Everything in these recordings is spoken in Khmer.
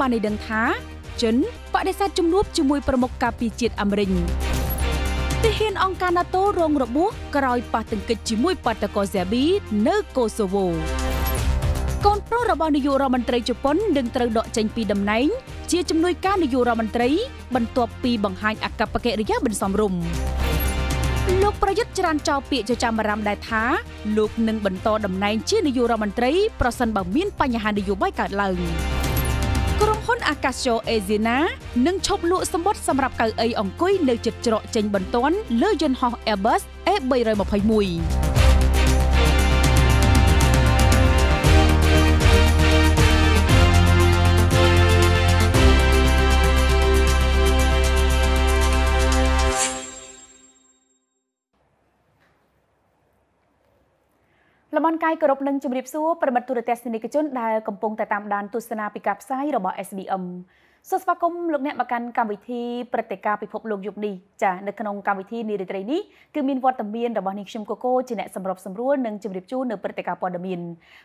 បានឲ្យដឹងថាចិនបដិសេធជំនួបជាមួយប្រមុខការពារជាតិអាមេរិកទាហានអង្គការ NATO រងរបួសក្រោយប៉ះទង្គិចជាមួយបាតកោស៊ែប៊ីនៅកូសូវូកូនប្រុសរបស់នាយករដ្ឋមន្ត្រីជប៉ុននឹងត្រូវដក ចេញពីតំណែង ជាជំនួយការនាយករដ្ឋមន្ត្រី បន្ទាប់ពីបង្ហាញអកប្បកិរិយាមិនសមរម្យលោកប្រយុទ្ធច្រានចោលពាក្យចចាមអារម្មណ៍ដែរថាលោកនឹងបន្តតំណែង ជានាយករដ្ឋមន្ត្រីប្រសិនបើមានបញ្ហានយោបាយកើតឡើង។អាកាសចរអេស៊ីណានឹងឈប់លក់សម្បត្តិសម្រាប់កៅអីអង្គុយនៅជិតច្រកចេញបន្ទាន់លើយន្តហោះ Airbus A321 លំនកាយគោរពនឹងជម្រាបសួរប្រិមត្តទូរទស្សនិកជនដែលកំពុងតែតាមដានទស្សនាពីការផ្សាយរបស់ SBM សូមស្វាគមន៍លោកអ្នកមកកាន់កម្មវិធីព្រឹត្តិការណ៍ពិភពលោកយប់នេះចានៅក្នុងកម្មវិធីនារីត្រីនេះគឺមានវត្តមានរបស់នាងខ្ញុំកូកូជាអ្នកសម្របសម្រួលនិងជម្រាបជូននៅព្រឹត្តិការណ៍ព័ត៌មាន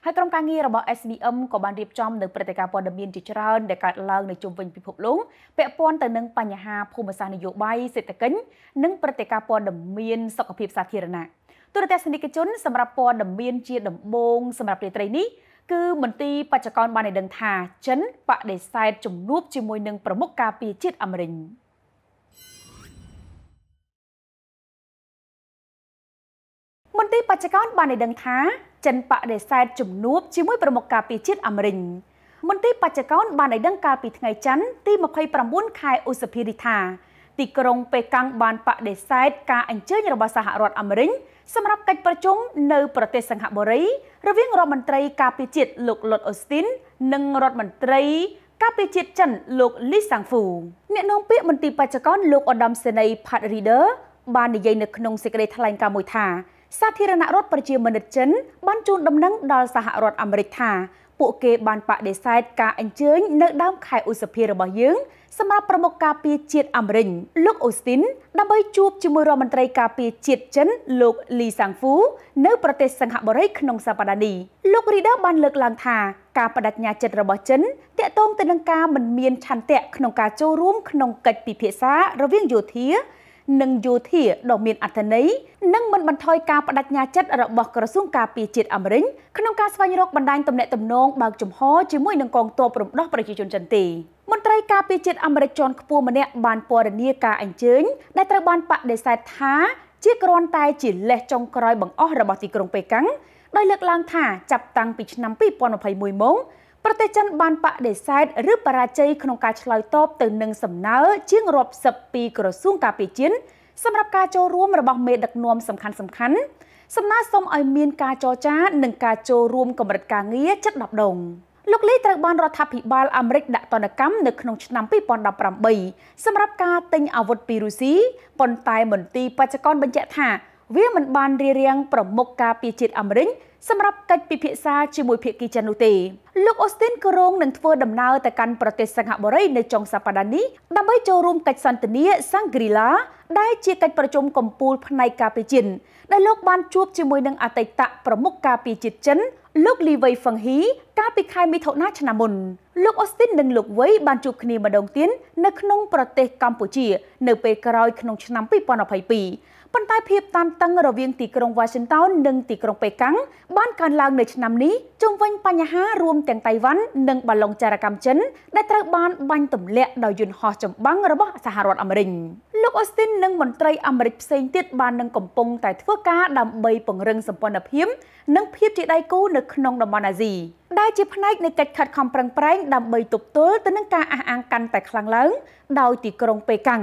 ហើយក្រុមការងាររបស់ SBM ក៏បានរៀបចំនៅព្រឹត្តិការណ៍ព័ត៌មានជាច្រើន ដែលកើតឡើងនៅជុំវិញពិភពលោកពាក់ព័ន្ធទៅនឹងបញ្ហាភូមិសាស្ត្រនយោបាយសេដ្ឋកិច្ចនិងព្រឹត្តិការណ៍ព័ត៌មានសុខភាពសាធារណៈទូរទស្សនិកជនសម្រាប់ព័ត៌មានជាដំបូងសម្រាប់រាត្រីនេះគឺមន្ទីរបច្ចកនបានឲ្យដឹងថា ចិនបដិសេធជំនួបជាមួយនឹងប្រមុខការពារជាតិអាមេរិកមន្ទីរបច្ចកនបានឲ្យដឹងថាចិនបដិសេធជំនួបជាមួយប្រមុខការពារជាតិអាមេរិកមន្ទីរបច្ចកនបានឲ្យដឹងកាលពីថ្ងៃច័ន្ទទី29ខែឧសភារិថាទីក្រុងប៉េកាំងបានបដិសេធការអញ្ជើញរបស់សហរដ្ឋអាមេរិកសម្រាប់កិច្ចប្រជុំ នៅប្រទេសសិង្ហបុរីរវាងរដ្ឋមន្ត្រី ការពារជាតិលោកលុតអូស្ទីននិងរដ្ឋមន្ត្រី ការពារជាតិចិនលោកលីសាំងហ្វូអ្នកនាំពាក្យមន្ត្រីបច្ចកនលោកឧត្តមសេនីយ៍ផាត់រីដឺបាននិយាយនៅក្នុងសេចក្តីថ្លែងការណ៍មួយថាសាធារណរដ្ឋប្រជាមានិតចិនបានជូនដំណឹងដល់សហរដ្ឋអាមេរិកថាពួកគេបានបដិសេធការអញ្ជើញនៅដើម ខែឧសភារបស់យើង សម្រាប់ប្រមុខការពារជាតិអាមេរិកលោកអូស្ទីនដើម្បីជួបជាមួយរដ្ឋមន្ត្រីការពារជាតិចិន លោកលីសាំងហ្វូនៅ ប្រទេសសិង្ហបុរីក្នុងសប្តាហ៍នេះលោករីដឺបានលើកឡើងថាការបដិញ្ញាចិត្តរបស់ចិនតាក់ទងទៅនឹងការមិនមាន ឆន្ទៈក្នុងការចូលរួម ក្នុងកិច្ចពិភាក្សារវាងយោធានិងយោធាដ៏មានអត្ថន័យនិងមិនបន្ថយការបដិញ្ញាចិត្តរបស់ក្រសួងការពារជាតិអាមេរិកក្នុងការស្វែងរកបណ្ដាញទំនាក់ទំនងបើកចំហជាមួយនឹងកងទ័ពរំដោះប្រជាជនចិនទីមន្ត្រីការពារជាតិអាមេរិកជាន់ខ្ពស់ម្នាក់បានពណ៌នាការអញ្ជើញដែលត្រូវបានបដិសេធថាជាគ្រាន់តែជាលេសចុងក្រោយបង្អស់របស់ទីក្រុងប៉េកាំងដោយលើកឡើងថាចាប់តាំងពីឆ្នាំ2021មកប្រទេសចិនបានបដិសេធឬបរាជ័យក្នុងការឆ្លើយតបទៅនឹងសំណើជាងរាប់សិបពីក្រសួងការពារជាតិសម្រាប់ការចូលរួមរបស់មេដឹកនាំសំខាន់សំខាន់សំណើសុំឲ្យមានការចរចា និងការចូលរួមកម្រិតការងារចិត្ត10ដងលោកលីត្រូវបានរដ្ឋាភិបាលអាមេរិកដាក់ទណ្ឌកម្មនៅក្នុងឆ្នាំ2018សម្រាប់ការទិញអាវុធពីរុស្ស៊ីប៉ុន្តែមន្ទីរបច្ចកនបញ្ជាក់ថា វាមិនបានរារាំងប្រមុខការពារជាតិអាមេរិកសម្រាប់កិច្ចពិភាក្សាជាមួយភាគីចិននោះទេលោកអូស្ទីនក៏រងនឹងធ្វើដំណើរទៅកាន់ប្រទេសសិង្ហបុរីនៅចុងសប្តាហ៍នេះដើម្បីចូលរួមកិច្ចសន្ទនាសាំងគ្រីឡា ដែលជាកិច្ចប្រជុំកំពូលផ្នែកការពារជាតិដែលលោកបានជួបជាមួយនឹងអតីតប្រមុខការពារជាតិចិនលោកលីវ៉ៃហ្វឹងហ៊ីកាលពីខែមិថុនាឆ្នាំមុនលោកអូស្ទីននិងលោកវ៉ៃបានជួបគ្នាម្ដងទៀតនៅក្នុងប្រទេសកម្ពុជានៅពេលក្រោយក្នុងឆ្នាំ2022ប៉ុន្តែភាពតានតឹងរវាងទីក្រុង Washington និងទីក្រុងប៉េកាំងបានកើនឡើងនៅឆ្នាំនេះជុំវិញបញ្ហារួមទាំងតៃវ៉ាន់និងបាឡុងចារកម្មចិនដែលត្រូវបានបាញ់ទម្លាក់ដោយយន្តហោះចម្បាំងរបស់សហរដ្ឋអាមេរិកលោក Austin និងមន្ត្រីអាមេរិកផ្សេងទៀតបាននឹងកំពុងតែ ធ្វើការដើម្បីពង្រឹងសម្ព័ន្ធភាពនិងភាពជាដៃគូនៅក្នុងតំបន់អាស៊ីដែលជាផ្នែកនៃកិច្ចខិតខំប្រឹងប្រែងដើម្បីទប់ទល់ទៅនឹងការអះអាងកាន់តែខ្លាំងឡើង ដោយទីក្រុងប៉េកាំង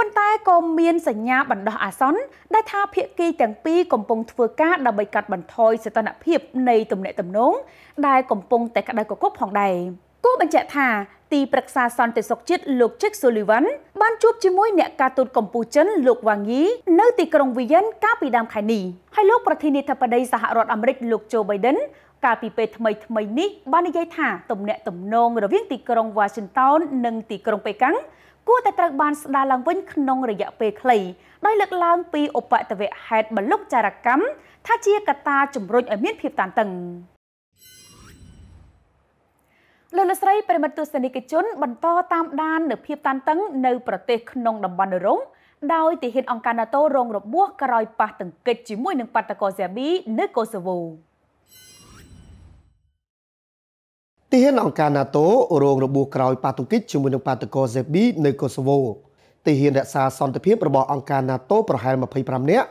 ប៉ុន្តែក៏មានសញ្ញាបណ្ដោះអាសន្នដែលថាភាគីទាំងពីរកំពុងធ្វើការដើម្បីកាត់បន្ថយសីតុណ្ហភាពនៃទំនាក់ទំនងដែលកំពុងតែក្តៅគគុកផងដែរគូបញ្ជាក់ថាទីប្រឹក្សាសន្តិសុខជាតិលោក Jack Sullivan បានជួបជាមួយអ្នកការទូតកម្ពុជាចិនលោកវ៉ាងយីនៅទីក្រុងវីយ៉ិនកាលពីដើមខែនេះហើយលោកប្រធានាធិបតីសហរដ្ឋអាមេរិកលោក Joe Biden កាលពីពេលថ្មីថ្មីនេះបាននិយាយថាទំនាក់ទំនងរវាងទីក្រុង Washington និងទីក្រុងប៉េកាំងគួរតែត្រូវបានស្ដារឡើងវិញក្នុងរយៈពេលខ្លីដោយលើកឡើងពីឧបតវៈហេតុបលុកចារកម្មថាជាកត្តាជំរុញឲ្យមានភាពតានតឹងលោកលស្រីប្រិមត្តទស្សនិកជន បន្តតាមដាននៅភាពតានតឹងនៅប្រទេសក្នុងតំបន់រងដោយទាហានអង្គការ NATO រងរបួសក្រោយប៉ះទង្គិចជាមួយនឹងបាតកោសែប៊ីនៅកូសាវូទាហានអង្គការ NATO រងរបួសក្រោយបាតុកិច្ចជាមួយនឹងបាតុករ Zebbi នៅកូសូវូទាហានរក្សាសន្តិភាពរបស់អង្គការ NATO ប្រហែល25នាក់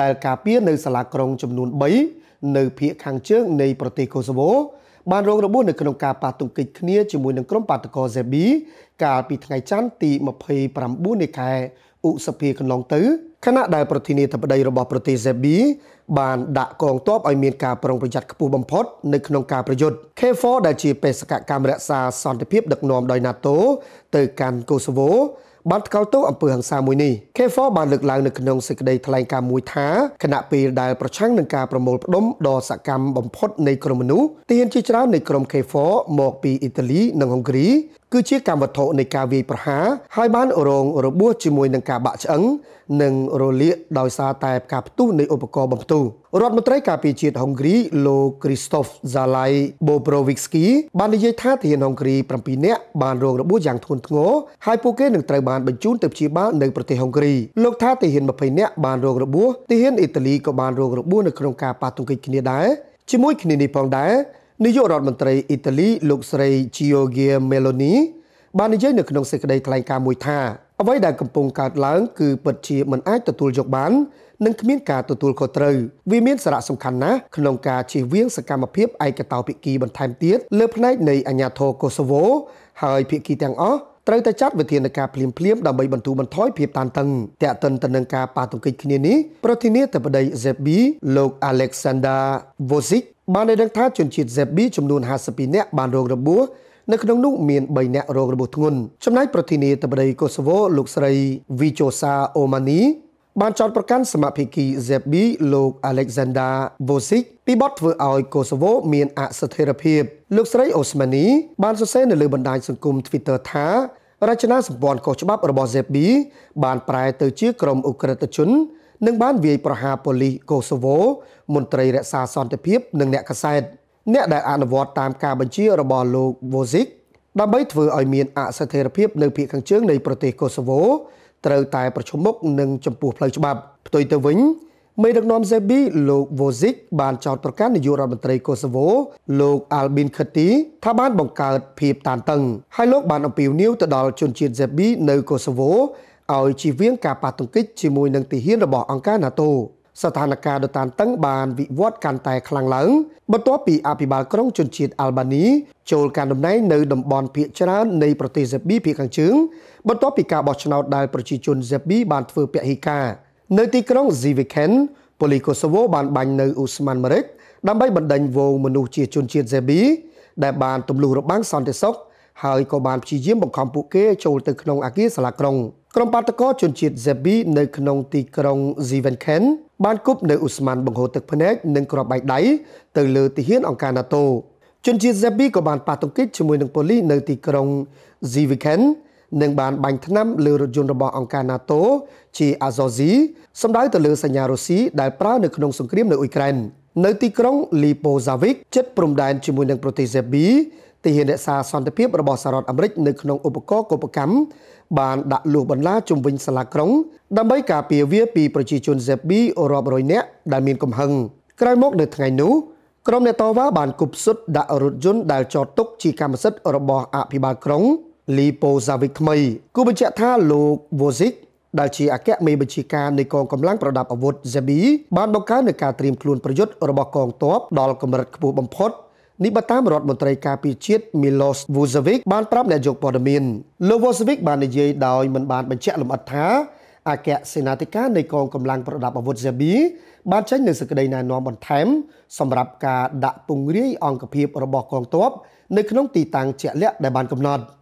ដែលការពារនៅសាលាក្រុងចំនួន3នៅភូមិខាងជើងនៃប្រទេសកូសូវូបានរងរបួសនៅក្នុងការបាតុកិច្ចគ្នាជាមួយនឹងក្រុមបាតុករ Zebbi កាលពីថ្ងៃច័ន្ទទី29នៃខែឧសភាកន្លងទៅខណៈដែលប្រធានាធិបតីរបស់ប្រទេសសេប៊ីបានដាក់កងទ័ពឲ្យមានការប្រុងប្រយ័ត្នខ្ពស់បំផុតនៅក្នុងការប្រយុទ្ធ K4 ដែលជាបេសកកម្មរក្សាសន្តិភាពដឹកនាំដោយ NATO ទៅកាន់កូសូវូបានថ្កោលទោសអំពើហិង្សាមួយនេះ K4 បានលើកឡើងនៅក្នុងសេចក្តីថ្លែងការណ៍មួយថាគណៈពេលដែលប្រឆាំងនឹងការប្រមូលផ្ដុំដ៏សកម្មបំផុតនៃក្រុមមនុស្សទាហានជាច្រើននៃក្រុម K4 មកពីអ៊ីតាលីនិងហុងគ្រីគឺជាកម្មវត្ថុនៃការវាយប្រហារហើយបាន រងរបួសជាមួយនឹងការបាក់ឆ្អឹងនិងរលាកដោយសារតែការផ្ទុះនៃឧបករណ៍បំផ្ទុះរដ្ឋមន្ត្រីការពារជាតិហុងគ្រីលោក Christoph Zalai Bobrovsky បាននិយាយថាទាហានហុងគ្រី7នាក់បានរងរបួសយ៉ាងធ្ងន់ធ្ងរហើយពួកគេនឹងត្រូវបានបញ្ជូនទៅព្យាបាលនៅប្រទេសហុងគ្រីលោកថាទាហាន20នាក់បានរងរបួសទាហានអ៊ីតាលីក៏បានរងរបួសនៅក្នុងការប៉ះទង្គិចគ្នាដែរជាមួយគ្នានេះផងដែរនាយករដ្ឋមន្ត្រីអ៊ីតាលីលោកស្រី Giorgia Meloni បាននិយាយនៅក្នុងសេចក្តីថ្លែងការណ៍មួយថាអ្វីដែលកំពុងកើតឡើងគឺពិតជាមិនអាចទទួលយកបាននិងគ្មានការទទួលខុសត្រូវវាមានសារៈសំខាន់ណាស់ក្នុងការជៀសវាងសកម្មភាពឯកតោភាគីបន្ថែមទៀតលើផ្នែកនៃអាញាធរកូសូវូហើយភាគីទាំងអស់ត្រូវតែចាត់វិធានការភ្លាមភ្លាមដើម្បីបន្ធូរបន្ថយភាពតានតឹងតាក់ទិនទៅនឹងការប៉ះទង្គិចគ្នានេះប្រធានាធិបតី Zebby លោក Alexander Vosic បានដឹងថាជនជាតិ Zebby ចំនួន52នាក់បានរងរបួសនៅក្នុងនោះមាន3អ្នករងរបួសធ្ងន់ចំណែកប្រធានាធិបតីកូសូវូលោកស្រី Vicosa Omani បានចោទប្រកាន់សមាភិកី Zebby លោក Alexander Vosic ពីបទធ្វើឲ្យកូសូវូមានអស្ថិរភាពលោកស្រីអូស្មានីបានសរសេរនៅលើបណ្ដាញសង្គម Twitter ថារចនាសម្ព័ន្ធខុសច្បាប់ របស់ ZB បានប្រែទៅជាក្រុមអ ுக ្រិតជននិង បានវាយប្រហារប៉ូលីសកូសូវូមន្ត្រីរក្សាសន្តិភាពនិងអ្នកកសែតអ្នកដែលអនុវត្តតាមការបញ្ជារបស់លោក Vozic ដើម្បីធ្វើឲ្យមានអស្ថិរភាពនៅភាគខាងជើងនៃប្រទេសកូសូវូត្រូវតែប្រឈមមុខនឹងចំពោះផ្លូវច្បាប់ផ្ទុយទៅវិញមេដឹកនាំសេប៊ីលោកវូស៊ីកបានចោទប្រកាន់នាយករដ្ឋមន្ត្រីកូសាវូលោកអាល់ប៊ីនខេទីថាបានបង្កើតភាពតានតឹងហើយលោកបានអំពាវនាវទៅដល់ជនជាតិសេប៊ីនៅកូសាវូឲ្យជៀសវាងការប៉ះទង្គិចជាមួយនឹងទីហ៊ានរបស់អង្គការ NATO ស្ថានភាពដ៏តានតឹង បានវិវត្តកាន់តែខ្លាំងឡើងបន្ទាប់ពីអភិបាលក្រុងជនជាតិអាល់បានីចូលកាន់តំណែងនៅតំបន់ភាគច្រើននៃប្រទេសសេប៊ីភាគខាងជើងបន្ទាប់ពីការបោះឆ្នោតដែលប្រជាជនសេប៊ីបានធ្វើពហិការនៅទីក្រុង Ziviken ប៉ូលីសកូសូវូបានបាញ់នៅអ៊ូស្មានម៉ារិកដើម្បីបណ្ដេញវងមនុស្សជាជនជាតិ Zebi ដែលបានទម្លុះរបាំងសន្តិសុខហើយក៏បានព្យាយាមបង្ខំពួកគេចូលទៅក្នុងអាគារសាលាក្រុងក្រុមបាតកោជនជាតិ Zebi នៅក្នុងទីក្រុង Ziviken បានគប់នៅអ៊ូស្មានបង្ហូរទឹកភ្នែកនិងគ្រាប់បែកដៃទៅលើទីហ៊ានអង្គការ NATO ជនជាតិ Zebi ក៏បានប៉ះទង្គិចជាមួយនឹងប៉ូលីសនៅទីក្រុង Ziviken និងបានបាញ់ថ្នាំលើរថយន្តរបស់អង្គការ NATO ជា Azovstal សម្ដៅទៅលើសញ្ញារុស្ស៊ីដែលប្រើនៅក្នុងសង្គ្រាមនៅអ៊ុយក្រែននៅទីក្រុង Lipozavic ជិតព្រំដែនជាមួយនឹងប្រទេសសេប៊ីទីហ៊ានរក្សាសន្តិភាពរបស់សហរដ្ឋអាមេរិក នៅក្នុងឧបករណ៍កុបកម្មបានដាក់លួសបន្លាជំវិញសាលាក្រុងដើម្បីការពារវាពីប្រជាជនសេប៊ីរាប់រយនាក់ដែលមានកំហឹងក្រោយមកនៅថ្ងៃនោះក្រុមអ្នកតវ៉ាបានគប់សុទ្ធដាក់រថយន្តដែលចតទុកជាកម្មសិទ្ធិរបស់អភិបាលក្រុងលីប៉ូសាវិកថ្មីគូបញ្ជាក់ថាលោក Vozic ដែលជាអគ្គមេបញ្ជាការនៃកងកម្លាំងប្រដាប់អាវុធ Zebi បានបង្កើននឹងការត្រៀមខ្លួនប្រយុទ្ធរបស់កងទ័ពដល់កម្រិតខ្ពស់បំផុតនេះបើតាមរដ្ឋមន្ត្រីការពារជាតិ Milos Vucevic បានប្រាប់អ្នកយកព័ត៌មានលោក Vucevic បាននិយាយដោយមិនបានបញ្ជាក់លម្អិតថាអគ្គសេនាធិការនៃកងកម្លាំងប្រដាប់អាវុធ Zebi បានចេញនូវសេចក្តីណែនាំបន្ថែមសម្រាប់ការដាក់ពង្រាយអង្គភាពរបស់កងទ័ពនៅក្នុងទីតាំងជាក់លាក់ដែលបានកំណត់។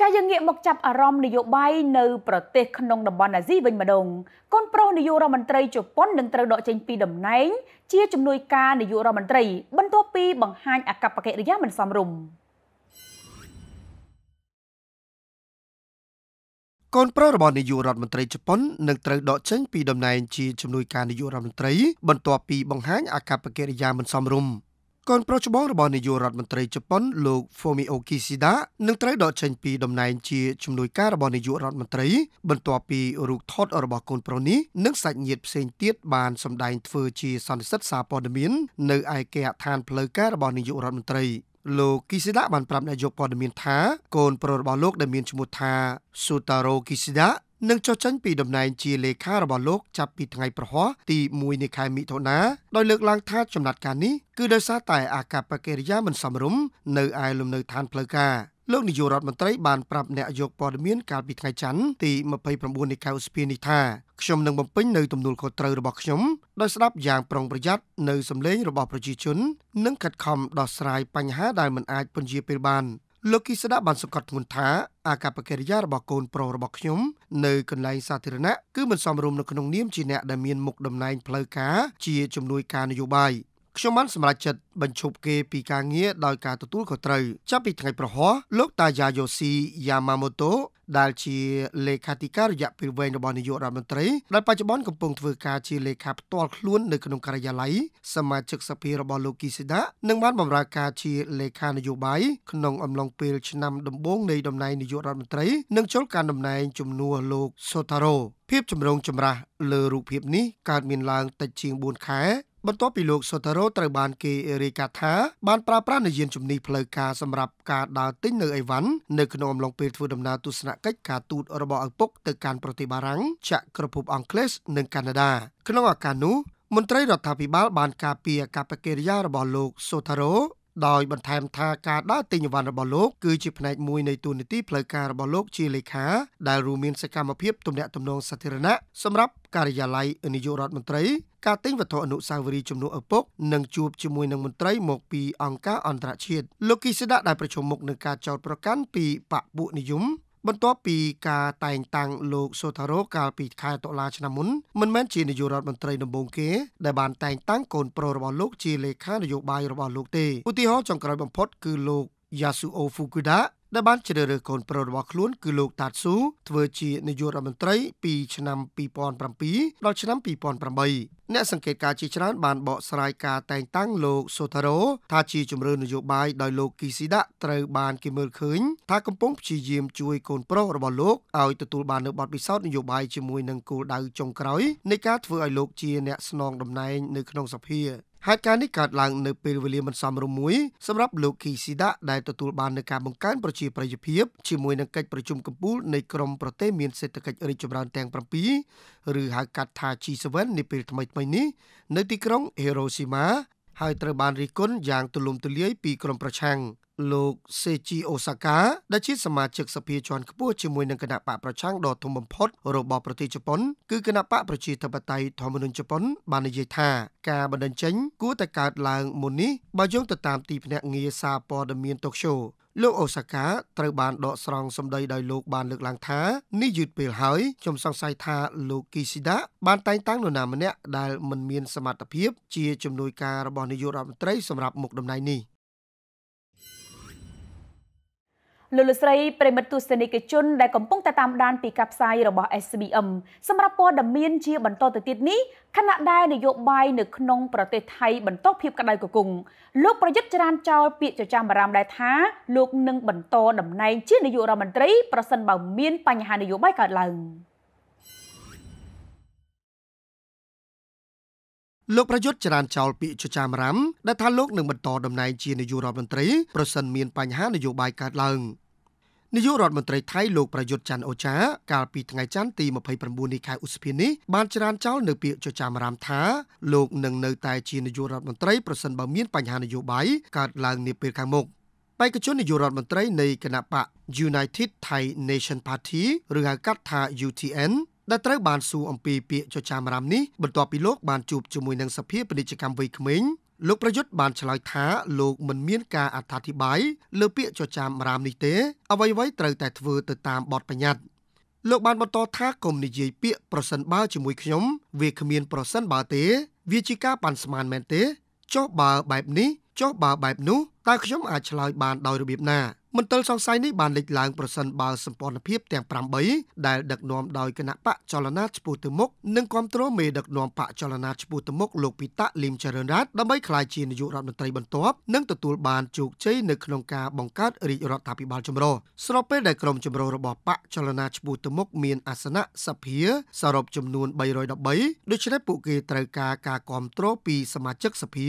ចាយើងងាកមកចាប់អារម្មណ៍នយោបាយនៅប្រទេសក្នុងតំបន់អាស៊ីវិញម្ដងកូនប្រុសនាយករដ្ឋមន្ត្រីជប៉ុននឹងត្រូវដកចេញពីតំណែងជាជំនួយការនាយករដ្ឋមន្ត្រី បន្ទាប់ពីបង្ហាញអកប្បកិរិយាមិនសមរម្យកូនប្រុសរបស់នាយករដ្ឋមន្ត្រីជប៉ុននឹងត្រូវដកចេញពីតំណែងជាជំនួយការនាយករដ្ឋមន្ត្រីបន្ទាប់ពីបង្ហាញអកប្បកិរិយាមិនសមរម្យកូនប្រុសច្បងរបស់នាយករដ្ឋមន្ត្រីជប៉ុនលោក Fumio Kishida នឹងត្រូវដកចេញពីតំណែងជាជំនួយការរបស់នាយករដ្ឋមន្ត្រីបន្ទាប់ពីរូបថតរបស់កូនប្រុសនេះនិងសាច់ញាតិផ្សេងទៀតបានសម្ដែងធ្វើជាសន្និសីទសារព័ត៌មាននៅឯកេដ្ឋានផ្លូវការរបស់នាយករដ្ឋមន្ត្រី លោកគីស៊ីដាបានប្រាប់អ្នកយកព័ត៌មានថាកូនប្រុសរបស់លោកដែលមានឈ្មោះថាស៊ូតារ៉ូគីស៊ីដានឹងចុះចេញពីតំណែងជាលេខារបស់លោក ចាប់ពីថ្ងៃប្រហ័សទី1នៃខែមិថុនាដោយលើកឡើង ថាចំណាត់ការនេះគឺដោយសារតែអាកប្បកិរិយាមិនសមរម្យនៅឯលំនៅឋានផ្លូវការលោកនាយករដ្ឋមន្ត្រីបានប្រាប់អ្នកយកព័ត៌មានកាលពីថ្ងៃច័ន្ទទី29នៃខែឧសភានេះថាខ្ញុំនឹងបំពេញនៅទំនួលខុសត្រូវរបស់ខ្ញុំដោយស្ដាប់យ៉ាងប្រុងប្រយ័ត្ននៅសម្លេងរបស់ប្រជាជន និងខិតខំដោះស្រាយបញ្ហាដែលមិនអាចពន្យាពេលបានលោកគីស្ដាបានសង្កត់ធ្ងន់ថា អាកប្បកិរិយារបស់កូន ប្រុសរបស់ខ្ញុំនៅកន្លែងសាធារណៈគឺមិនសមរម្យនៅក្នុងនាមជាអ្នកដែលមានមុខតំណែងផ្លូវការជាជំនួយការនយោបាយខ្ញុំបានសម្រេចចិត្តបញ្ឈប់គេពីការងារដោយការទទួលខុសត្រូវចាប់ពីថ្ងៃប្រហោះលោកតាយ៉ាយ៉ូស៊ីយ៉ាម៉ាម៉ូតូដែលជាលេខាធិការរយៈពេលវែងរបស់នាយករដ្ឋមន្ត្រីដែលបច្ចុប្បន្នកំពុងធ្វើការជាលេខាផ្ទាល់ខ្លួននៅក្នុងការិយាល័យសមាជិកសភារបស់លោកគីស៊ីដានិងបានបម្រើការជាលេខានយោបាយក្នុងអំឡុងពេលឆ្នាំដំបូងនៃតំណែងនាយករដ្ឋមន្ត្រី និងចូលកាន់តំណែងជំនួសលោកសូតារ៉ូភាពចម្រូងចម្រាសលើរូបភាពនេះកើតមានឡើងតិចជាង4ខែបន្ទាប់ពីលោកសូតារ៉ូត្រូវបាន គេរាយការណ៍ថាបានប្រើប្រាស់នាយានជំនិះផ្លូវការសម្រាប់ការដើរទិញនៅអីវ៉ាន់នៅក្នុងអំឡុងពេលធ្វើដំណើរទស្សនកិច្ចការទូតរបស់ឪពុកទៅកាន់ប្រទេសបារាំងចាក់ក្រភពអង់គ្លេសនិងកាណាដាក្នុងឱកាសនោះមន្ត្រីរដ្ឋាភិបាល បានការពារកប្បកិរិយារបស់លោកសូតារ៉ូដោយបន្ថែមថាការដើរទិញអីវ៉ាន់របស់លោកគឺជាផ្នែកមួយនៃទូនីតិផ្លូវការរបស់លោកជាលេខាដែលរួមមានសកម្មភាពទំនាក់ទំនងសាធារណៈសម្រាប់ការិយាល័យនាយករដ្ឋមន្ត្រីការទិញវត្ថុអនុស្សាវរីយ៍ជំនួសឪពុកនិងជួបជាមួយនឹងមន្ត្រីមកពីអង្គការអន្តរជាតិលោកគីស្ដាដែលប្រជុំមុខនឹងការចោទប្រកាន់ពីបកពួកនិយមបន្ទាប់ពីការតែងតាំងលោកសូថារ៉ូកាលពីខែតុលាឆ្នាំមុនមិនមែនជានាយករដ្ឋមន្ត្រីដំបូងគេដែលបានតែងតាំងកូនប្រុសរបស់លោកជាលេខានយោបាយរបស់លោកទេឧទាហរណ៍ចុងក្រោយបំផុតគឺលោក Yasuo Fukuda ដែលបានជ្រើសរើសកូនប្រុសរបស់ខ្លួនគឺលោក តាតស៊ូធ្វើជានាយករដ្ឋមន្ត្រីពីឆ្នាំ2007ដល់ឆ្នាំ2008អ្នកសង្កេតការជាច្រើនបានបកស្រាយការតែងតាំងលោកសូថារ៉ូថាជាជំរឿននយោបាយដោយលោកគីស៊ីដាត្រូវបានគេមើលឃើញថាកំពុងព្យាយាមជួយកូនប្រុសរបស់លោកឲ្យទទួលបាននូវបទពិសោធន៍នយោបាយជាមួយនឹងគោលដៅចុងក្រោយនៃការធ្វើឲ្យលោកជាអ្នកស្នងតំណែងនៅក្នុងសភាហេតុការណ៍នេះកើតឡើងនៅពេលវេលាមិនសមរម្យមួយសម្រាប់លោកគីស៊ីដាដែលទទួលបាននៅការបង្កើនប្រជាប្រិយភាពជាមួយនឹងកិច្ចប្រជុំកំពូលនៃក្រមប្រទេសមានសេដ្ឋកិច្ចរីកចម្រើនទាំង7ឬហៅកាត់ថា G7 នាពេលថ្មីៗនេះនៅទីក្រុង Hiroshima ហើយត្រូវបានរិះគន់យ៉ាងទូលំទូលាយពីក្រុមប្រឆាំងលោកសេជីអូសាកាដែលជាសមាជិកសភាជាន់ខ្ពស់ជាមួយនឹងគណៈបកប្រឆាំងដ៏ធំបំផុត របស់ប្រទេសជប៉ុន គឺគណៈបកប្រជាធិបតេយ្យធម្មនុញ្ញជប៉ុន បាននិយាយថាការបណ្ដឹងចេញគួរតែកើតឡើងមុននេះបើយោងទៅតាមទីភ្នាក់ងារសារព័ត៌មានតូក្យូលោកអូសាកាត្រូវបានដកស្រង់សម្ដីដោយលោកបានលើកឡើងថានេះយឺតពេលហើយខ្ញុំសង្ស័យថាលោកគីស៊ីដាបានតែងតាំងនរណាម្នាក់ដែលមិនមានសមត្ថភាព ជាជំនួយការរបស់នាយករដ្ឋមន្ត្រីសម្រាប់មុខតំណែងនេះ។លោកលោកស្រីប្រិមិត្តទស្សនិកជនដែលកំពុងតែតាមដានពីការផ្សាយរបស់ SBM សម្រាប់ព័ត៌មានជាបន្តទៅទៀតនេះខណៈដែលនយោបាយនៅក្នុងប្រទេសថៃ បន្តភាពក្តៅគគុងលោកប្រយុទ្ធចរានចោលពាក្យចចាមបារម្ភដែរថាលោកនឹងបន្តតំណែងជានាយករដ្ឋមន្ត្រីប្រសិនបើ មានបញ្ហានយោបាយកើតឡើងលោកប្រយុទ្ធចរានចោលពាក្យចចាមរំដែលថាលោកនឹងបន្តតំណែងជានាយករដ្ឋមន្ត្រីប្រសិនមានបញ្ហានយោបាយកើតឡើងនាយករដ្ឋមន្ត្រីថៃលោកប្រយុទ្ធច័ន្ទអូចាកាលពីថ្ងៃច័ន្ទទី29នៃខែឧសភានេះបានច្រានចោលនៅ ពាក្យចចាមរាមថាលោកនឹងនៅតែជានាយករដ្ឋមន្ត្រីប្រសិនបើមានបញ្ហានយោបាយកើតឡើង នាពេលខាងមុខបេក្ខជននាយករដ្ឋមន្ត្រីនៃគណបក United Thai Nation Party ឬហៅកាត់ថា UTN ដែលត្រូវបានសួរអំពីពាក្យចចាមរាមនេះបន្ទាប់ពីលោកបានជួបជាមួយនឹងសភាពាណិជ្ជកម្មវ័យក្មេងលោកប្រយុទ្ធបានឆ្លើយថាលោកមិនមានការអត្ថាធិប្បាយលើពាក្យចចាមរាមនេះទេ អ្វីៗត្រូវតែធ្វើ ទៅតាមបទបញ្ញត្តិលោកបានបន្តថាកុំនិយាយពាក្យប្រសិនបើជាមួយខ្ញុំវាគ្មានប្រសិនបើទេ វាជាការប៉ាន់ស្មានមែនទេចុះបើបែបនេះចុះបើបែបនោះតើខ្ញុំអាចឆ្លើយបានដោយរបៀបណាមន្ទិលសង្ស័យនេះបានលេចឡើងប្រសិនបើសម្ព័ន្ធភាពទាំង8ដែលដឹកនាំដោយគណៈបកចលនាឆ្ពោះទៅមុខនិងគ្រប់គ្រងមេដឹកនាំបកចលនាឆ្ពោះទៅមុខលោកពីតាលីមចរិនរ៉ាតដើម្បីក្លាយជានាយករដ្ឋមន្ត្រីបន្ទាប់និងទទួលបានជោគជ័យនៅក្នុងការបង្កើតរាជរដ្ឋាភិបាលចម្រុះស្របពេលដែលក្រុមចម្រុះរបស់បកចលនាឆ្ពោះទៅមុខមានអាសនៈសភាសរុបចំនួន313ដូច្នេះពួកគេត្រូវការការគ្រប់គ្រងពីសមាជិកសភា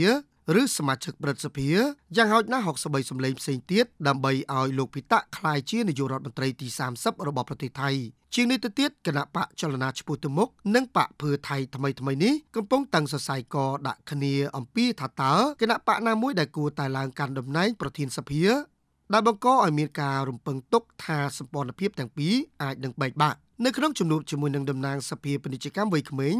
ឬសមាជិកព្រឹទ្ធសភាយ៉ាងហោចណាស់63សម្លេងផ្សេងទៀតដើម្បីឲ្យលោកភីតាក្លាយជានាយករដ្ឋមន្ត្រីទី30របស់ប្រទេសថៃជាងនេះទៅទៀតគណៈបកចលនាឈ្មោះទៅមុខនិង បកភឿថៃថ្មីថ្មីនេះកំពុងតាំងសរសៃកដាក់គ្នាអំពីថាតើគណៈបកណាមួយដែលគួរតែឡើងកាន់តំណែងប្រធានសភាដែលបង្កឲ្យមានការរំពឹងទុកថាសម្ព័ន្ធភាពទាំងពីរអាចនឹងបែកបាក់នៅក្នុងជំនួបជាមួយនឹងតំណាងសភាពាណិជ្ជកម្មវ័យក្មេង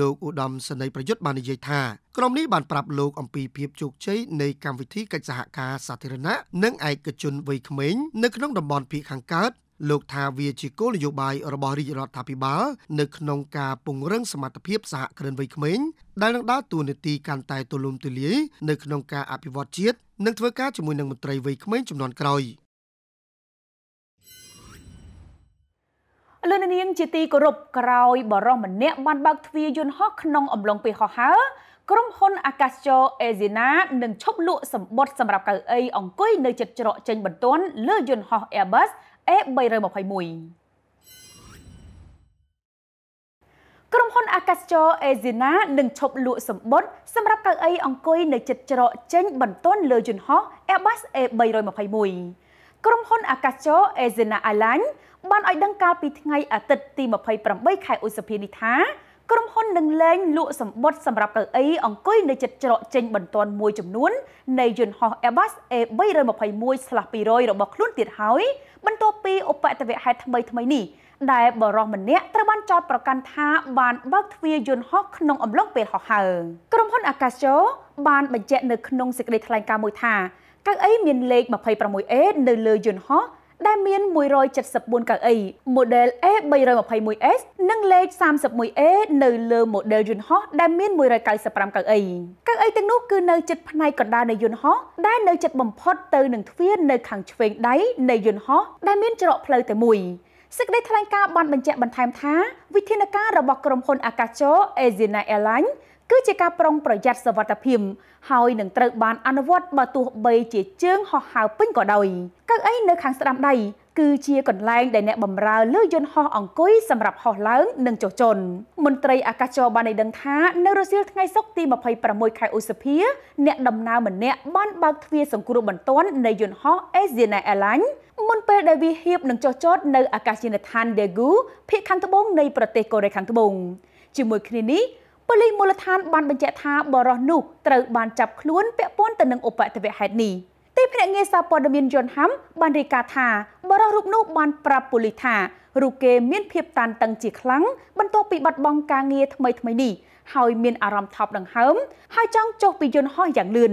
លោកឧត្តមសេនីយ៍ប្រយុទ្ធបាននិយាយថាក្រុមនេះបានប្រាប់លោកអំពីភាពជោគជ័យនៃកម្មវិធីកិច្ចសហការសាធារណៈនិងឯកជនវ័យក្មេងនៅក្នុងតំបន់ភាគខាងកើតលោកថាវាជាគោលនយោបាយរបស់រាជរដ្ឋាភិបាលនៅក្នុងការពង្រឹងសមត្ថភាពសហគ្រិនវ័យក្មេងដែលនឹងដើរតួនាទីកាន់តែទូលំទូលាយនៅក្នុងការអភិវឌ្ឍជាតិនិងធ្វើការជាមួយនឹងមន្ត្រីវ័យក្មេងចំនួនក្រោយ។លោកនាងជាទីគោរពក្រោយបរិសម្នាក់បានបើកទ្វារយន្តហោះក្នុងអំឡុងពេលហោះហើរក្រុមហ៊ុនអាកាសចរអេស៊ីណានឹងឈប់លក់សម្បត្តិសម្រាប់កៅអីអង្គុយនៅជិតច្រកចេញ បន្ទាន់លើយន្តហោះ Airbus A321 ក្រុមហ៊ុន អាកាសចរអេស៊ីណានឹងឈប់លក់សម្បត្តិសម្រាប់កៅអីអង្គុយនៅជិតច្រកចេញបន្ទាន់លើយន្តហោះ Airbus A321 ក្រុមហ៊ុនអាកាសចរ Ezena Airlines បានឲ្យដឹងកាលពីថ្ងៃអាទិត្យទី28ខែឧសភានេះថាក្រុមហ៊ុននឹងលែងលក់សម្បត្តិសម្រាប់កៅអីអង្គុយនៅចិត្តច្រកចេញបន្ទាន់មួយចំនួននៃយន្តហោះ Airbus A321/200 របស់ខ្លួនទៀតហើយ បន្ទាប់ពីឧបតវហេតុថ្មីថ្មីនេះដែលបរិសម្នាក់ត្រូវបានចោទប្រកាន់ថា បានបើកទ្វារយន្តហោះក្នុងអំឡុងពេលហោះហើរក្រុមហ៊ុន Akasho បានបញ្ជាក់នៅក្នុងសេចក្តីថ្លែងការណ៍មួយថាកៅអីមានលេខ 26A នៅលើយន្តហោះដែលមាន174កៅអី Model A321S និងលេខ 31A នៅលើ Model យន្តហោះដែលមាន195កៅអីកៅអីទាំងនោះគឺនៅជិតផ្នែកកណ្ដាលនៃយន្តហោះដែលនៅជិតបំផុត ទៅនឹងទ្វារនៅខាងឆ្វេងដៃនៃយន្តហោះដែលមានច្រកផ្លូវតែមួយសេចក្តីថ្លែងការណ៍បានបញ្ជាក់បន្ថែមថាវិធានការរបស់ក្រុមហ៊ុនអាកាសចរ Asiana Airlines គឺជាការប្រុងប្រយ័ត្នសវត្ថភាព ហើយនឹងត្រូវបានអនុវត្តបើទោះបីជាជើងហោះហើរពេញក៏ដោយកៅអីនៅខាងស្ដាំដៃគឺជាកន្លែងដែលអ្នកបម្រើលើយន្តហោះអង្គុយសម្រាប់ហោះឡើងនិងចុះជន់មន្ត្រីអាកាសចរបានឲ្យដឹងថានៅរសៀលថ្ងៃសុក្រទី26ខែឧសភា អ្នកដំណើរម្នាក់បានបើកទ្វារសង្គ្រោះបន្ទាន់នៃយន្តហោះ Asiana Airlines មុនពេលដែលវាហៀបនឹងចុះចតនៅអាកាសយានដ្ឋាន Daegu ភាគខាងត្បូងនៃប្រទេសកូរ៉េខាងត្បូងជាមួយគ្នានេះប៉ូលីសមូលដ្ឋានបានបញ្ជាក់ថាបរិសនោះត្រូវបានចាប់ខ្លួនពាក់ព័ន្ធទៅនឹងឧបទ្ទវហេតុនេះទីភ្នាក់ងារសារព័ត៌មានយន់ហាំបានរាយការណ៍ថាបរិសរូបនោះបានប្រាប់ប៉ូលីសថារូបគេមានភាពតានតឹងជាខ្លាំងបន្ទាប់ពីបាត់បង់ការងារថ្មីថ្មីនេះហើយមានអារម្មណ៍ថប់ដង្ហើមហើយចង់ចុះពីយន្តហោះយ៉ាងលឿន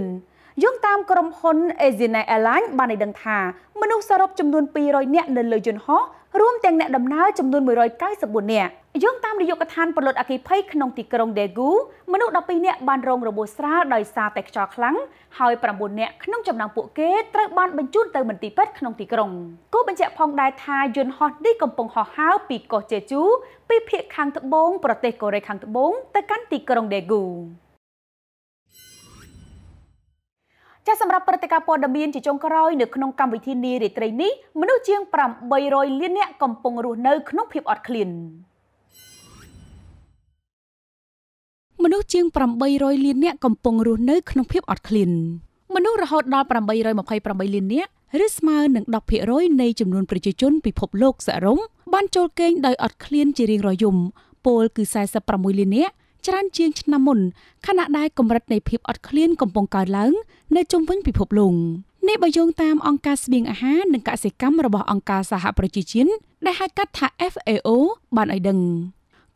យោងតាមក្រុមហ៊ុន Asiana Airlines បានឲ្យដឹងថាមនុស្សសរុបចំនួន200នាក់នៅលើយន្តហោះរួមទាំងអ្នកដំណើរចំនួន194នាក់យោងតាមនាយកដ្ឋានពលរដ្ឋអគិភ័យក្នុងទីក្រុងដេហ្គូមនុស្ស12នាក់បានរងរបួសស្រាលដោយសារតែខ្យល់ខ្លាំងហើយ9នាក់ក្នុងចំណោមពួកគេត្រូវបានបញ្ជូនទៅមន្ទីរពេទ្យក្នុងទីក្រុងគូបញ្ជាក់ផងដែរថាយន្តហោះនេះកំពុងហោះហើរពីកោះជេជូពីភាគខាងត្បូងប្រទេសកូរ៉េខាងត្បូងទៅកាន់ទីក្រុងដេហ្គូចាសម្រាប់ព្រឹត្តិការណ៍ព័ត៌មានជាចុងក្រោយនៅក្នុងកម្មវិធីនារីត្រីនេះមនុស្សជាង800លាននាក់កំពុងរស់នៅ ក្នុងភាពអត់ឃ្លានមនុស្សជាង800លាននាក់កំពុងរស់នៅក្នុងភាពអត់ឃ្លានមនុស្សរហូតដល់828លាននាក់ឬស្មើនឹង10%នៃចំនួនប្រជាជន ពិភពលោកសរុបបានចូលគេងដោយអត់ឃ្លាន ជារៀងរាល់យប់ពលគឺ46លាននាក់ច្រើនជាងឆ្នាំមុនខណៈដែលកម្រិតនៃភាពអត់ឃ្លាន កំពុងកើនឡើងនៅជុំវិញពិភពលោកនេះបើយោងតាមអង្គការស្បៀងអាហារនិងកសិកម្មរបស់អង្គការសហប្រជាជាតិដែលហៅកាត់ថា FAO បានឲ្យដឹង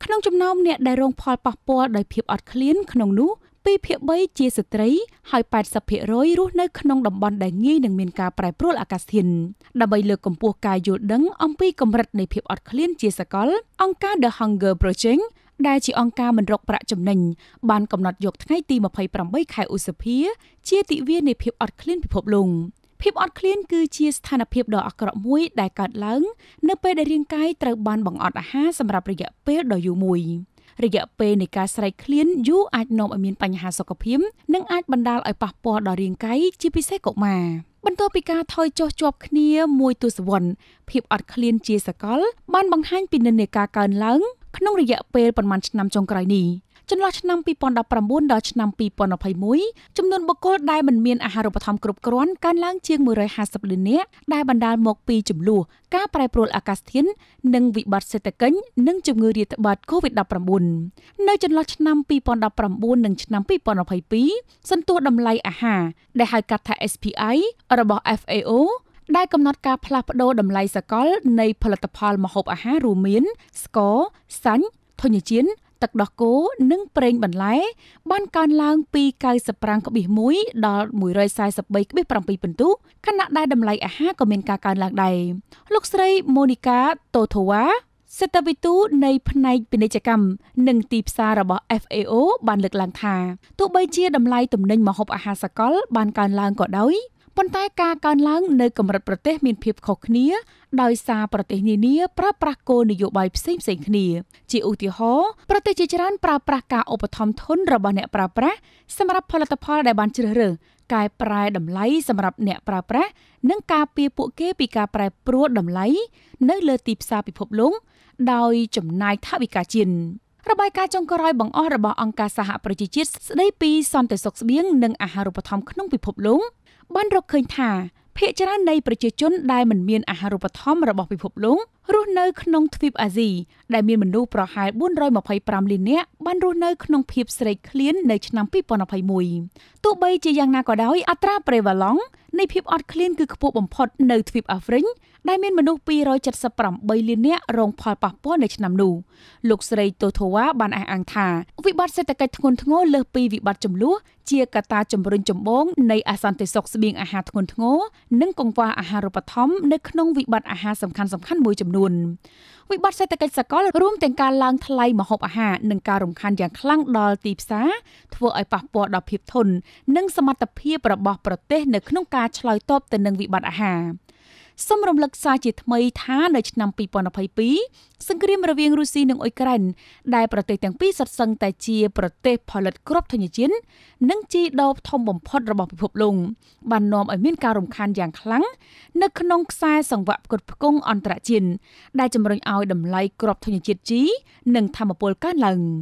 ក្នុងចំណោមអ្នកដែលរង ផលប៉ះពាល់ដោយភាពអត់ឃ្លាន ក្នុងនោះ2ភាគ3ជាស្ត្រីហើយ80%រស់នៅក្នុងតំបន់ដែលងាយនឹងមានការប្រែប្រួលអាកាសធាតុដើម្បីលើកកម្ពស់ការយល់ដឹងអំពីកម្រិតនៃភាពអត់ឃ្លានជាសកល អង្គការ The Hunger Project ដែលជាអង្គការមិនរកប្រាក់ចំណេញបានកំណត់យកថ្ងៃទី28ខែឧសភា ជាទិវានៃភាពអត់ឃ្លានពិភពលោកភាពអត់ឃ្លានគឺជាស្ថានភាពដ៏អាក្រក់មួយដែលកើតឡើង នៅពេលដែលរាងកាយត្រូវបានបង្អត់អាហារសម្រាប់រយៈពេលដ៏យូរមួយរយៈពេលនៃការស្រែកឃ្លានយូរអាចនាំឲ្យមានបញ្ហាសុខភាពនិងអាចបណ្ដាលឲ្យប៉ះពាល់ដល់រាងកាយជាពិសេសកុមារបន្ទាប់ពីការថយចុះជាប់គ្នាមួយទសវត្សរ៍ភាពអត់ឃ្លានជាសកលបានបង្ហាញពីនិន្នាការកើនឡើងក្នុងរយៈពេលប្រមាណឆ្នាំចុងក្រោយនេះចន្លោះឆ្នាំ2019ដល់ឆ្នាំ2021ចំនួនបុគ្គលដែលមិនមានអាហារូបត្ថម្ភគ្រប់គ្រាន់កើនឡើងជាង150លាននាក់ដែលបណ្ដាលមកពីចំនួនការប្រែប្រួលអាកាសធាតុនិងវិបត្តិសេដ្ឋកិច្ចនិងជំងឺរាតត្បាត COVID-19 នៅចន្លោះឆ្នាំ2019និងឆ្នាំ2022សន្ទុះតម្លៃអាហារដែលហៅកាត់ថា SPI របស់ FAO ដែលកំណត់ការផ្លាស់ប្តូរតម្លៃសកលនៃផលិតផលម្ហូបអាហាររួមមានស្ករសាញ់ធញ្ញជាតិទឹកដោះគោនិងប្រេងបន្លែបានកើនឡើងពី95.1ដល់143.7ពិន្ទុខណៈដែលតម្លៃអាហារក៏មានការកើនឡើងដែរលោកស្រី Monica Totova សេដ្ឋវិទូនៃផ្នែកពាណិជ្ជកម្មនិងទីផ្សាររបស់ FAO បានលើកឡើងថាទោះបីជាតម្លៃទំនិញម្ហូបអាហារសកល បានកើនឡើងក៏ដោយប៉ុន្តែការកើនឡើងនៅកម្រិតប្រទេសមានភាពខុសគ្នាដោយសារប្រទេសនានាប្រើប្រាស់គោលនយោបាយផ្សេងផ្សេងគ្នា ជាឧទាហរណ៍ប្រទេសជាច្រើនប្រើប្រាស់ការឧបត្ថម្ភធនរបស់អ្នកប្រើប្រាស់សម្រាប់ផលិតផលដែលបានជ្រើសរើសកែប្រែតម្លៃសម្រាប់អ្នកប្រើប្រាស់និងការពារពួកគេពីការប្រែប្រួលតម្លៃនៅលើទីផ្សារពិភពលោកដោយចំណាយថវិកាជាតិរបាយការណ៍ចុងក្រោយបង្អស់របស់អង្គការសហប្រជាជាតិស្ដីពីសន្តិសុខស្បៀងនិងអាហារូបត្ថម្ភក្នុងពិភពលោកបានរកឃើញថាភាគច្រើននៃប្រជាជនដែលមិនមានអាហារូបត្ថម្ភរបស់ពិភពលោករស់នៅក្នុងទ្វីបអាស៊ីដែលមានមនុស្សប្រហែល425លាននាក់បានរស់នៅក្នុងភាពស្រេកឃ្លាននៅឆ្នាំ2021ទោះបីជាយ៉ាងណាក៏ដោយអត្រាប្រេវ៉ាឡង់នៃភាពអត់ឃ្លានគឺខ្ពស់បំផុតនៅទ្វីបអាហ្វ្រិកដែលមានមនុស្ស278លាននាក់រង ផលប៉ះពាល់នៅឆ្នាំនោះលោកស្រីតូថាវ៉ាបានអះអាងថាវិបត្តិសេដ្ឋកិច្ចធ្ងន់ធ្ងរលើសពីវិបត្តិចំនួនជាកត្តាជំរុញចម្បងនៃអសន្តិសុខស្បៀងអាហារធ្ងន់ធ្ងរនិងកង្វះអាហារូបត្ថម្ភនៅក្នុងវិបត្តិអាហារសំខាន់ៗមួយចំនួនវិបត្តិសេដ្ឋកិច្ចសកលរួមទាំងការឡើងថ្លៃម្ហូបអាហារនិងការរំខានយ៉ាងខ្លាំងដល់ទីផ្សារធ្វើឲ្យប៉ះពាល់ដល់ភាពធន់និងសមត្ថភាពរបស់ប្រទេស នៅក្នុងការឆ្លើយតបទៅនឹងវិបត្តិអាហារសូមរំលឹកសារជាថ្មីថានៅឆ្នាំ2022សង្គ្រាមរវាងរុស្ស៊ីនិងអ៊ុយក្រែនដែលប្រទេសទាំងពីរសុទ្ធសឹងតែជាប្រទេសផលិតគ្រាប់ធញ្ញជាតិនិងជីដូរធំបំផុតរបស់ពិភពលោកបាននាំឲ្យមានការរំខានយ៉ាងខ្លាំងនៅក្នុងខ្សែសង្វាក់ផ្គត់ផ្គង់អន្តរជាតិដែលជំរុញឲ្យតម្លៃគ្រាប់ធញ្ញជាតិជីនិងធម្មពលកើនឡើង។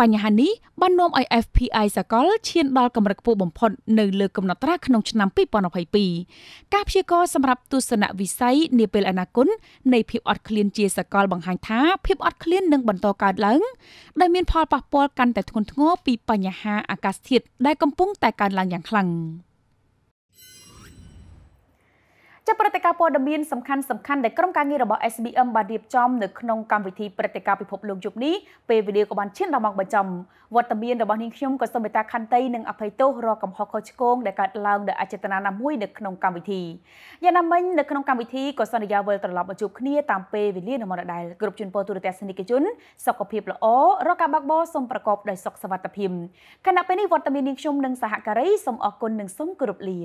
បញ្ហានេះបាននាំឲ្យ FPI សកលឈានដល់កម្រិតខ្ពស់បំផុតនៅលើកំណត់ត្រាក្នុងឆ្នាំ2022ការព្យាករណ៍សម្រាប់ទស្សនវិស័យនាពេលអនាគតនៃភាពអត់ឃ្លានជាសកលបង្ហាញថាភាពអត់ឃ្លាននឹងបន្តកើតឡើងដែលមានផលប៉ះពាល់កាន់តែធ្ងន់ធ្ងរពីបញ្ហាអាកាសធាតុដែលកំពុងតែកើនឡើងយ៉ាងខ្លាំង។ចាប់ព្រឹត្តិការណ៍ព័ត៌មានសំខាន់សំខាន់ដែលក្រុមការងាររបស់ SBM បានរៀបចំនៅក្នុងកម្មវិធីព្រឹត្តិការណ៍ពិភពលោកយប់នេះពេលវេលាក៏បានឈានដល់ម៉ោងបញ្ចប់វត្តមានរបស់នាងខ្ញុំក៏សូមមេត្តាខន្តីនិងអភ័យទោសរាល់កំហុសខុសឆ្គងដែលកើតឡើងដោយអចេតនាណាមួយនៅក្នុងកម្មវិធីយ៉ាងណាមិញនៅក្នុងកម្មវិធីក៏សន្យាវិលត្រឡប់មកជួបគ្នាតាមពេលវេលានៅមុនដដែលគ្រប់ជនពលទូរទស្សនិកជនសុខភាពល្អរកការបាក់បោសូមប្រកបដោយសុខសวัสดิភាពខណៈពេលនេះវត្តមាននាងខ្ញុំនិងសហការីសូមអរគុណនិងសូមគោរពលា